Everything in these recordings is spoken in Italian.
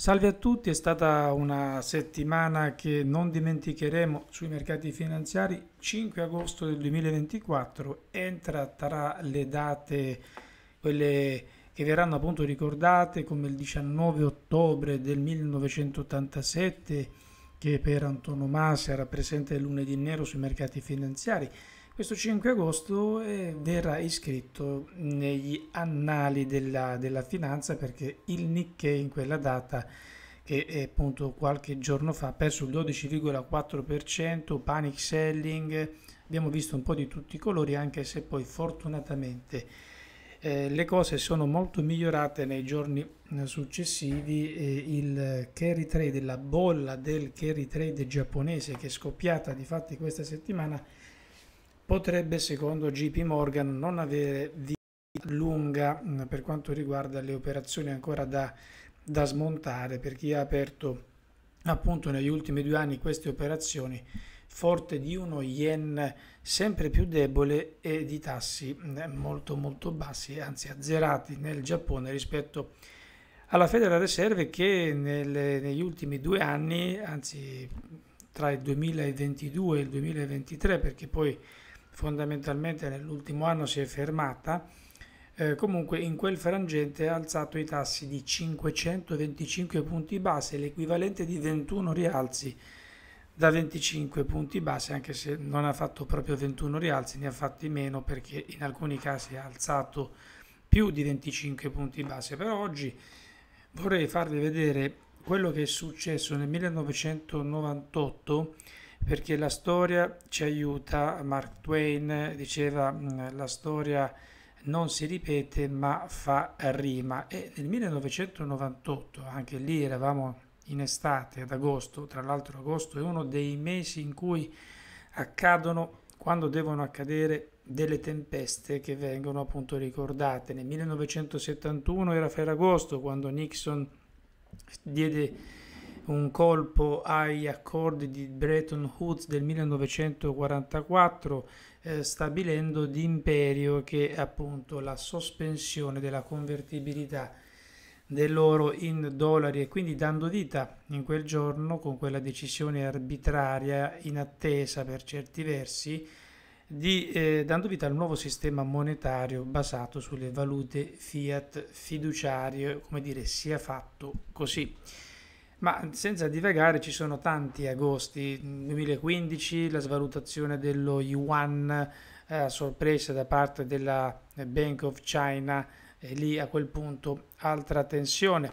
Salve a tutti, è stata una settimana che non dimenticheremo sui mercati finanziari. 5 agosto del 2024 entra tra le date, quelle che verranno appunto ricordate come il 19 ottobre del 1987 che per antonomasia rappresenta il lunedì nero sui mercati finanziari questo 5 agosto eh, verrà iscritto negli annali della, della, finanza perché il Nikkei in quella data che è appunto qualche giorno fa ha perso il 12,4%, panic selling, abbiamo visto un po' di tutti i colori anche se poi fortunatamente eh, le cose sono molto migliorate nei giorni eh, successivi eh, il carry trade, la bolla del carry trade giapponese che è scoppiata di fatti questa settimana potrebbe secondo JP Morgan non avere vita lunga mm, per quanto riguarda le operazioni ancora da, da smontare per chi ha aperto appunto negli ultimi due anni queste operazioni forte di uno yen sempre più debole e di tassi mm, molto molto bassi, anzi azzerati nel Giappone rispetto alla Federal Reserve che nelle, negli ultimi due anni, anzi tra il 2022 e il 2023, perché poi fondamentalmente nell'ultimo anno si è fermata, eh, comunque in quel frangente ha alzato i tassi di 525 punti base, l'equivalente di 21 rialzi da 25 punti base, anche se non ha fatto proprio 21 rialzi, ne ha fatti meno perché in alcuni casi ha alzato più di 25 punti base. Però oggi vorrei farvi vedere quello che è successo nel 1998 perché la storia ci aiuta, Mark Twain diceva mm, la storia non si ripete ma fa rima e nel 1998 anche lì eravamo in estate ad agosto, tra l'altro agosto è uno dei mesi in cui accadono quando devono accadere delle tempeste che vengono appunto ricordate. Nel 1971 era Ferragosto quando Nixon diede un colpo agli accordi di Bretton Woods del 1944 eh, stabilendo d'imperio che è appunto la sospensione della convertibilità dell'oro in dollari e quindi dando vita in quel giorno con quella decisione arbitraria in attesa per certi versi di, eh, dando vita al nuovo sistema monetario basato sulle valute fiat fiduciarie, come dire, sia fatto così. Ma senza divagare ci sono tanti agosti, 2015 la svalutazione dello yuan eh, a eh, sorpresa da parte della Bank of China e lì a quel punto altra tensione.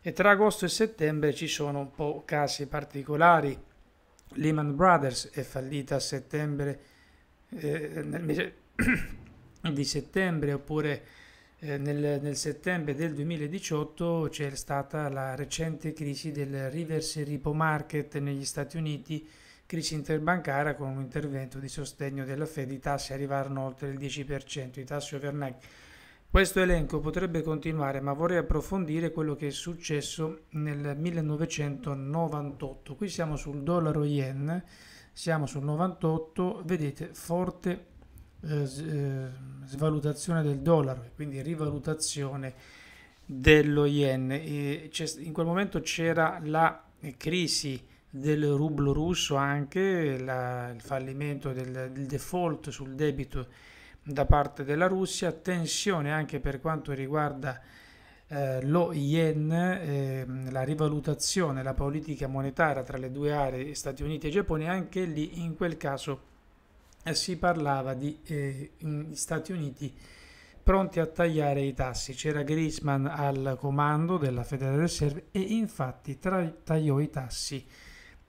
E tra agosto e settembre ci sono un po' casi particolari. Lehman Brothers è fallita a settembre eh, nel mese di settembre oppure eh, nel, nel, settembre del 2018 c'è stata la recente crisi del reverse repo market negli Stati Uniti, crisi interbancaria con un intervento di sostegno della Fed, i tassi arrivarono oltre il 10%, i tassi overnight. Questo elenco potrebbe continuare, ma vorrei approfondire quello che è successo nel 1998. Qui siamo sul dollaro yen, siamo sul 98, vedete forte eh, eh, svalutazione del dollaro, quindi rivalutazione dello yen. E in quel momento c'era la crisi del rublo russo, anche la, il fallimento del, del default sul debito da parte della Russia, tensione anche per quanto riguarda eh, lo yen, eh, la rivalutazione, la politica monetaria tra le due aree, Stati Uniti e Giappone, anche lì in quel caso eh, si parlava di eh, Stati Uniti pronti a tagliare i tassi. C'era Griezmann al comando della Federal Reserve e infatti tra, tagliò i tassi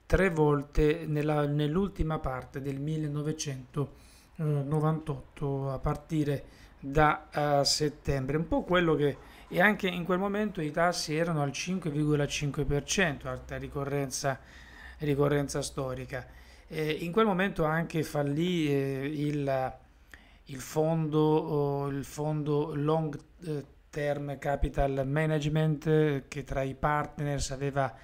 tre volte nella, nell'ultima parte del 1998 eh, a partire da uh, settembre. Un po' quello che e anche in quel momento i tassi erano al 5,5% alta ricorrenza, ricorrenza storica eh, in quel momento anche fallì eh, il, il, fondo, oh, il, fondo, Long eh, Term Capital Management che tra i partners aveva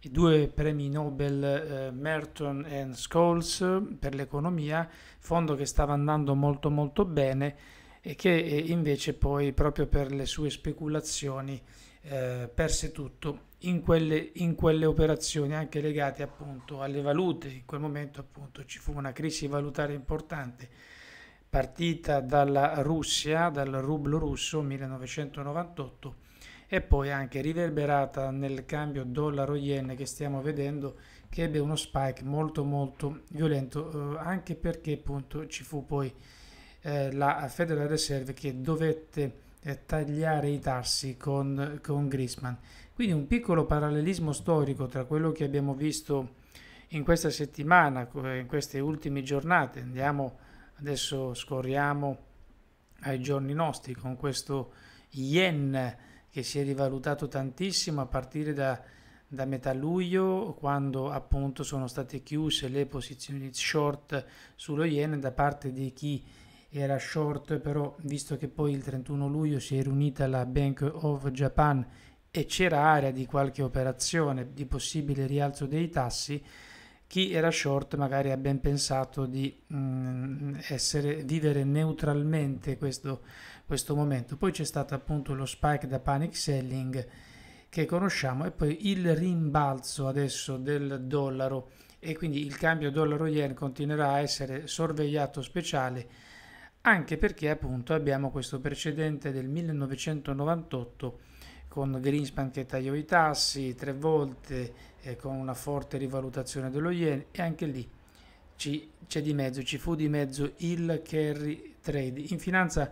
i due premi Nobel eh, Merton e Scholes per l'economia, fondo che stava andando molto molto bene e che eh, invece poi proprio per le sue speculazioni eh, perse tutto in quelle, in quelle operazioni anche legate appunto alle valute. In quel momento appunto ci fu una crisi valutaria importante partita dalla Russia, dal rublo russo 1998 e poi anche riverberata nel cambio dollaro-yen che stiamo vedendo che ebbe uno spike molto molto violento eh, anche perché appunto ci fu poi eh, la Federal Reserve che dovette eh, tagliare i tassi con, con Grisman quindi un piccolo parallelismo storico tra quello che abbiamo visto in questa settimana, in queste ultime giornate. Andiamo adesso scorriamo ai giorni nostri con questo yen che si è rivalutato tantissimo a partire da, da metà luglio quando appunto sono state chiuse le posizioni short sullo yen da parte di chi era short però visto che poi il 31 luglio si è riunita la Bank of Japan e c'era area di qualche operazione di possibile rialzo dei tassi, chi era short magari ha ben pensato di mh, mm, essere, vivere neutralmente questo, questo momento. Poi c'è stato appunto lo spike da panic selling che conosciamo e poi il rimbalzo adesso del dollaro e quindi il cambio dollaro-yen continuerà a essere sorvegliato speciale anche perché appunto abbiamo questo precedente del 1998 con Greenspan che tagliò i tassi tre volte eh, con una forte rivalutazione dello yen e anche lì ci, c'è di mezzo, ci fu di mezzo il carry trade. In finanza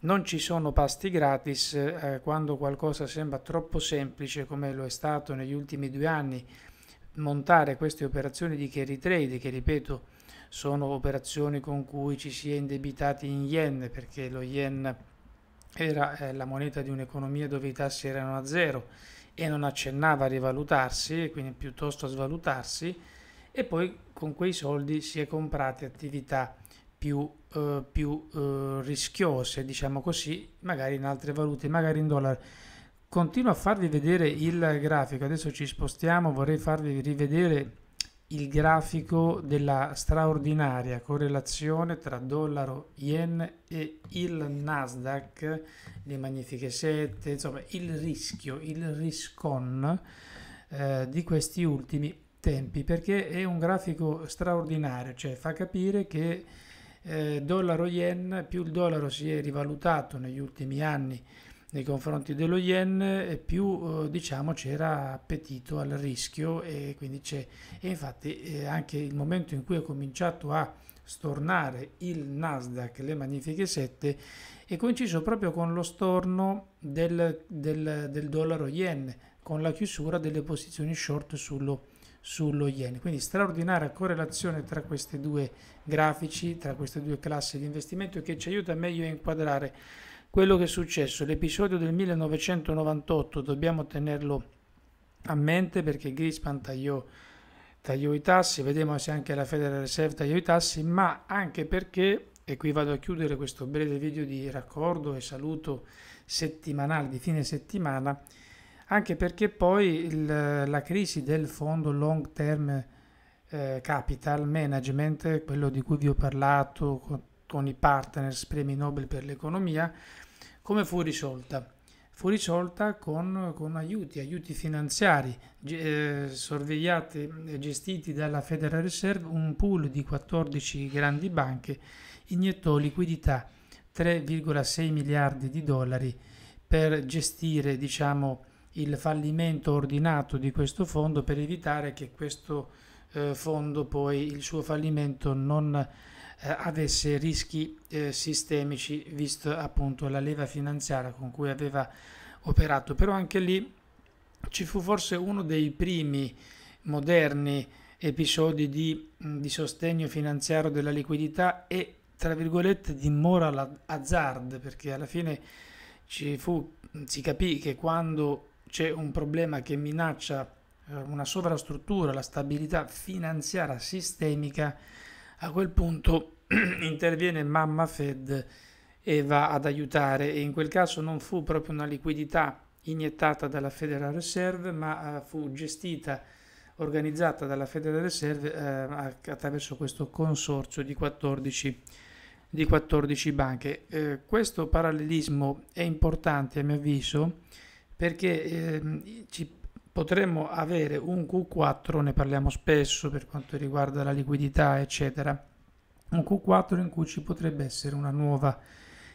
non ci sono pasti gratis eh, quando qualcosa sembra troppo semplice come lo è stato negli ultimi due anni montare queste operazioni di carry trade che ripeto sono operazioni con cui ci si è indebitati in yen perché lo yen era eh, la moneta di un'economia dove i tassi erano a zero e non accennava a rivalutarsi e quindi piuttosto a svalutarsi e poi con quei soldi si è comprate attività più, eh, più eh, rischiose, diciamo così, magari in altre valute, magari in dollari Continuo a farvi vedere il grafico, adesso ci spostiamo, vorrei farvi rivedere il grafico della straordinaria correlazione tra dollaro yen e il Nasdaq, le magnifiche sette, insomma il rischio, il riscon eh, di questi ultimi tempi, perché è un grafico straordinario, cioè fa capire che eh, dollaro yen più il dollaro si è rivalutato negli ultimi anni nei confronti dello yen e più eh, diciamo c'era appetito al rischio e quindi c'è e infatti eh, anche il momento in cui ha cominciato a stornare il Nasdaq le magnifiche 7 è coinciso proprio con lo storno del, del, del dollaro yen con la chiusura delle posizioni short sullo, sullo yen quindi straordinaria correlazione tra questi due grafici tra queste due classi di investimento che ci aiuta meglio a inquadrare quello che è successo. L'episodio del 1998 dobbiamo tenerlo a mente perché Grispan tagliò, tagliò, i tassi, vediamo se anche la Federal Reserve tagliò i tassi, ma anche perché, e qui vado a chiudere questo breve video di raccordo e saluto settimanale, di fine settimana, anche perché poi il, la crisi del fondo long term eh, capital management, quello di cui vi ho parlato con i partners premi Nobel per l'economia, come fu risolta? Fu risolta con, con aiuti, aiuti finanziari eh, sorvegliati e gestiti dalla Federal Reserve, un pool di 14 grandi banche iniettò liquidità 3,6 miliardi di dollari per gestire diciamo, il fallimento ordinato di questo fondo per evitare che questo eh, fondo poi il suo fallimento non eh, ad esse rischi eh, sistemici, visto appunto la leva finanziaria con cui aveva operato. Però anche lì ci fu forse uno dei primi moderni episodi di, di sostegno finanziario della liquidità e tra virgolette di moral hazard, perché alla fine ci fu, si capì che quando c'è un problema che minaccia eh, una sovrastruttura, la stabilità finanziaria sistemica, a quel punto interviene Mamma Fed e va ad aiutare e in quel caso non fu proprio una liquidità iniettata dalla Federal Reserve ma eh, fu gestita, organizzata dalla Federal Reserve eh, attraverso questo consorzio di 14 di 14 banche. Eh, questo parallelismo è importante a mio avviso perché eh, ci potremmo avere un Q4, ne parliamo spesso per quanto riguarda la liquidità, eccetera, un Q4 in cui ci potrebbe essere una nuova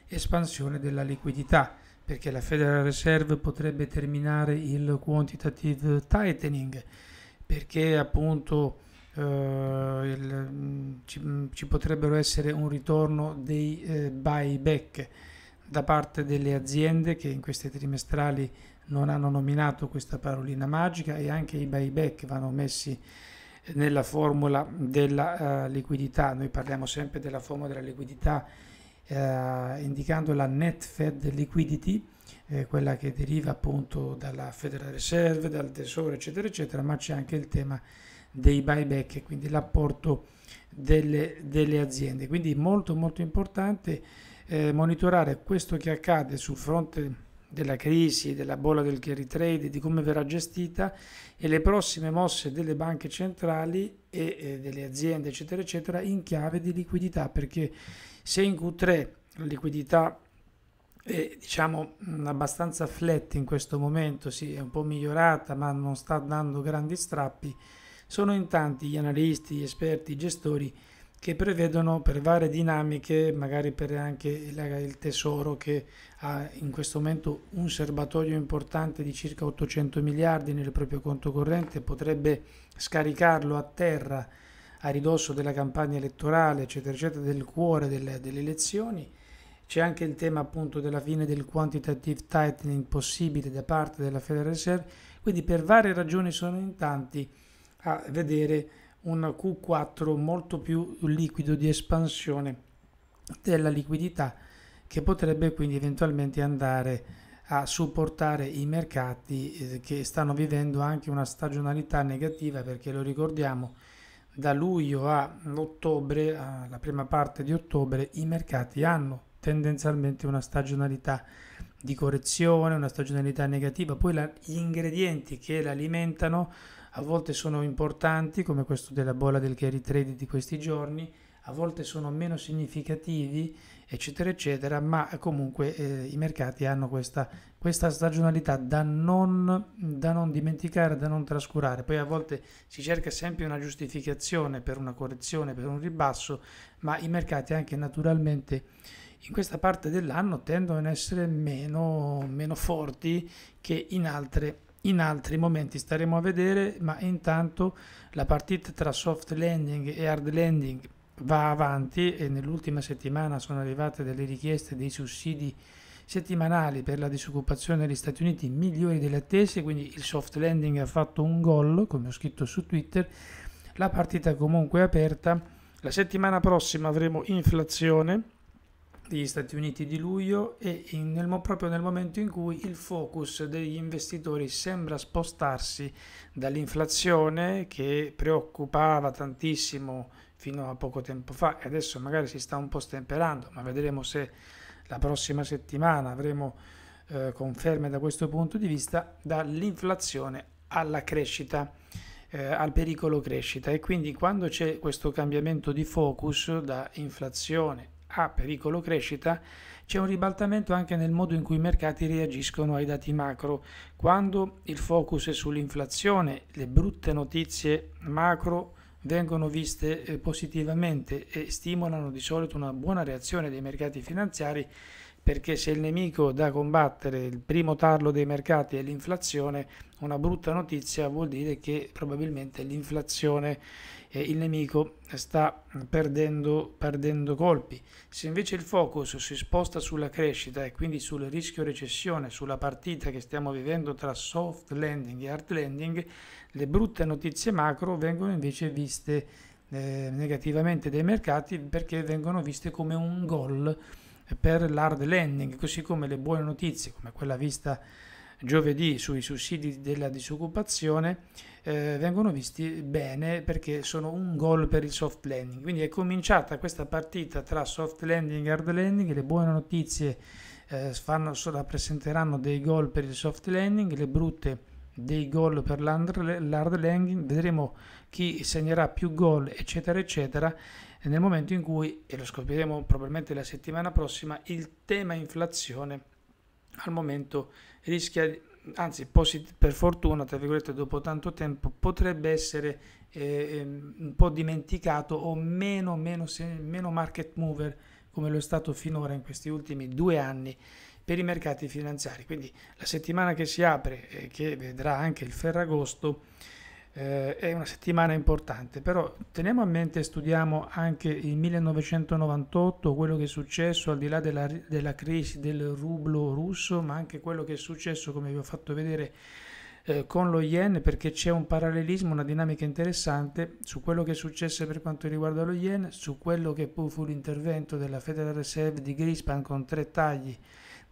espansione della liquidità, perché la Federal Reserve potrebbe terminare il quantitative tightening, perché appunto eh, il, ci, ci, potrebbero essere un ritorno dei eh, buyback da parte delle aziende che in queste trimestrali non hanno nominato questa parolina magica e anche i buyback vanno messi nella formula della uh, liquidità. Noi parliamo sempre della formula della liquidità uh, indicando la net Fed liquidity, eh, quella che deriva appunto dalla Federal Reserve, dal Tesoro, eccetera, eccetera, ma c'è anche il tema dei buyback, quindi l'apporto delle, delle aziende. Quindi molto molto importante eh, monitorare questo che accade sul fronte della crisi, della bolla del carry trade, di come verrà gestita e le prossime mosse delle banche centrali e, e delle aziende, eccetera, eccetera, in chiave di liquidità, perché se in Q3 la liquidità è diciamo abbastanza flat in questo momento, sì, è un po' migliorata, ma non sta dando grandi strappi, sono in tanti gli analisti, gli esperti, i gestori che prevedono per varie dinamiche, magari per anche il tesoro che ha in questo momento un serbatoio importante di circa 800 miliardi nel proprio conto corrente, potrebbe scaricarlo a terra a ridosso della campagna elettorale, eccetera, eccetera, del cuore delle, delle elezioni. C'è anche il tema appunto della fine del quantitative tightening possibile da parte della Federal Reserve, quindi per varie ragioni sono in tanti a vedere un Q4 molto più liquido di espansione della liquidità che potrebbe quindi eventualmente andare a supportare i mercati eh, che stanno vivendo anche una stagionalità negativa perché lo ricordiamo da luglio a ottobre, alla prima parte di ottobre, i mercati hanno tendenzialmente una stagionalità di correzione, una stagionalità negativa, poi la, gli ingredienti che l'alimentano a volte sono importanti come questo della bolla del carry trade di questi giorni, a volte sono meno significativi, eccetera, eccetera, ma comunque eh, i mercati hanno questa, questa stagionalità da non, da non, dimenticare, da non trascurare. Poi a volte si cerca sempre una giustificazione per una correzione, per un ribasso, ma i mercati anche naturalmente in questa parte dell'anno tendono ad essere meno, meno forti che in altre in altri momenti staremo a vedere, ma intanto la partita tra soft landing e hard landing va avanti e nell'ultima settimana sono arrivate delle richieste dei sussidi settimanali per la disoccupazione negli Stati Uniti migliori delle attese, quindi il soft landing ha fatto un gol, come ho scritto su Twitter, la partita comunque è aperta, la settimana prossima avremo inflazione, degli Stati Uniti di luglio e in, nel, proprio nel momento in cui il focus degli investitori sembra spostarsi dall'inflazione che preoccupava tantissimo fino a poco tempo fa e adesso magari si sta un po' stemperando, ma vedremo se la prossima settimana avremo eh, conferme da questo punto di vista, dall'inflazione alla crescita. Eh, al pericolo crescita e quindi quando c'è questo cambiamento di focus da inflazione a pericolo crescita, c'è un ribaltamento anche nel modo in cui i mercati reagiscono ai dati macro. Quando il focus è sull'inflazione, le brutte notizie macro vengono viste eh, positivamente e stimolano di solito una buona reazione dei mercati finanziari perché se il nemico da combattere, il primo tarlo dei mercati è l'inflazione, una brutta notizia vuol dire che probabilmente l'inflazione eh, il nemico sta perdendo, perdendo colpi. Se invece il focus si sposta sulla crescita e quindi sul rischio recessione, sulla partita che stiamo vivendo tra soft landing e hard landing, le brutte notizie macro vengono invece viste eh, negativamente dai mercati perché vengono viste come un gol per l'hard landing, così come le buone notizie, come quella vista giovedì sui sussidi della disoccupazione eh, vengono visti bene perché sono un gol per il soft landing. Quindi è cominciata questa partita tra soft landing e hard landing, le buone notizie eh, fanno, rappresenteranno dei gol per il soft landing, le brutte dei gol per l'hard landing, vedremo chi segnerà più gol, eccetera, eccetera. Nel momento in cui, e lo scopriremo probabilmente la settimana prossima, il tema inflazione al momento rischia, anzi per fortuna, tra virgolette, dopo tanto tempo potrebbe essere eh, ehm, un po' dimenticato o meno, meno, meno market mover come lo è stato finora in questi ultimi due anni per i mercati finanziari. Quindi la settimana che si apre e che vedrà anche il Ferragosto eh, è una settimana importante, però teniamo a mente e studiamo anche il 1998, quello che è successo al di là della, della crisi del rublo russo, ma anche quello che è successo, come vi ho fatto vedere, eh, con lo yen perché c'è un parallelismo, una dinamica interessante su quello che è successo per quanto riguarda lo yen, su quello che poi fu l'intervento della Federal Reserve di Grispan con tre tagli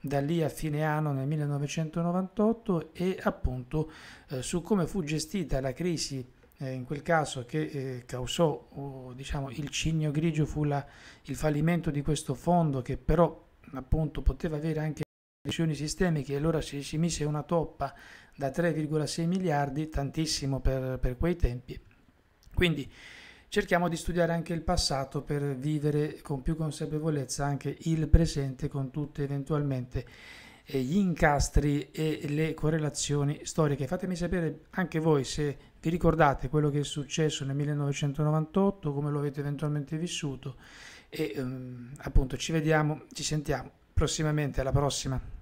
da lì a fine anno nel 1998 e appunto eh, su come fu gestita la crisi eh, in quel caso che eh, causò oh, diciamo, il cigno grigio fu la, il fallimento di questo fondo che però appunto poteva avere anche lesioni sistemiche e allora si, si mise una toppa da 3,6 miliardi, tantissimo per, per quei tempi. Quindi cerchiamo di studiare anche il passato per vivere con più consapevolezza anche il presente con tutte eventualmente eh, gli incastri e le correlazioni storiche. Fatemi sapere anche voi se vi ricordate quello che è successo nel 1998, come lo avete eventualmente vissuto e um, appunto ci vediamo, ci sentiamo prossimamente, alla prossima.